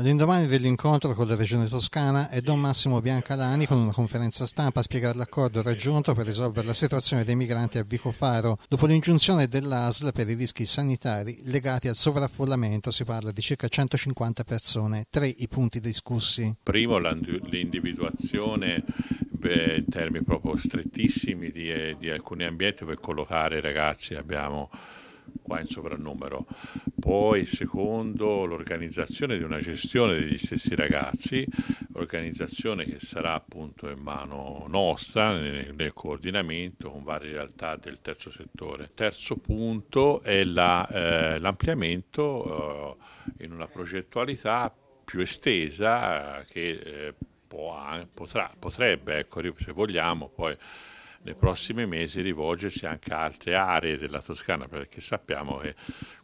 All'indomani dell'incontro con la Regione Toscana è Don Massimo Biancalani con una conferenza stampa a spiegare l'accordo raggiunto per risolvere la situazione dei migranti a Vicofaro dopo l'ingiunzione dell'ASL per i rischi sanitari legati al sovraffollamento, si parla di circa 150 persone, tre i punti discussi. Primo l'individuazione beh, in termini proprio strettissimi di, eh, di alcuni ambienti per collocare i ragazzi, abbiamo qua in sovrannumero poi secondo l'organizzazione di una gestione degli stessi ragazzi, organizzazione che sarà appunto in mano nostra nel, nel coordinamento con varie realtà del terzo settore. Terzo punto è l'ampliamento la, eh, eh, in una progettualità più estesa eh, che eh, può, potrà, potrebbe, ecco, se vogliamo, poi nei prossimi mesi rivolgersi anche a altre aree della Toscana perché sappiamo che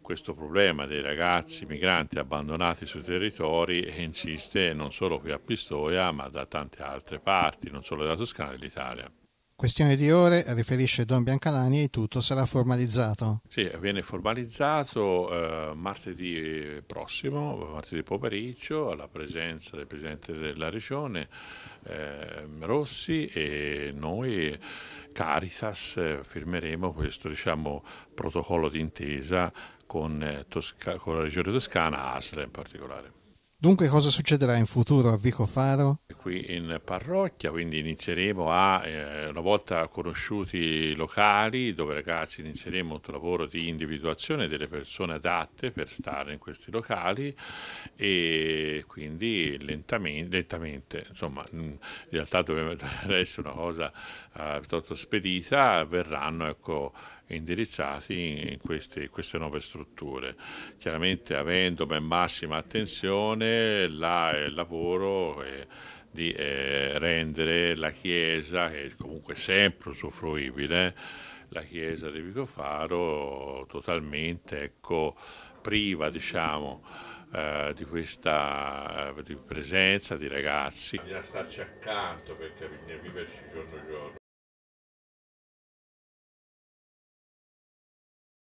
questo problema dei ragazzi migranti abbandonati sui territori insiste non solo qui a Pistoia ma da tante altre parti, non solo della Toscana e dell'Italia. Questione di ore, riferisce Don Biancalani, e tutto sarà formalizzato. Sì, viene formalizzato eh, martedì prossimo, martedì pomeriggio, alla presenza del Presidente della Regione eh, Rossi e noi Caritas firmeremo questo diciamo, protocollo d'intesa con, eh, Tosca- con la Regione Toscana, ASRA in particolare. Dunque cosa succederà in futuro a Vico Faro? Qui in parrocchia, quindi inizieremo a, eh, una volta conosciuti i locali, dove ragazzi inizieremo un lavoro di individuazione delle persone adatte per stare in questi locali e quindi lentamente, lentamente insomma mm, in realtà dovrebbe essere una cosa eh, piuttosto spedita, verranno ecco, indirizzati in queste, queste nuove strutture. Chiaramente avendo ben massima attenzione funzione, la, il eh, lavoro eh, di eh, rendere la Chiesa, che è comunque sempre usufruibile, la Chiesa di Faro totalmente ecco, priva diciamo, eh, di questa eh, di presenza di ragazzi. Bisogna starci accanto perché viverci giorno giorno.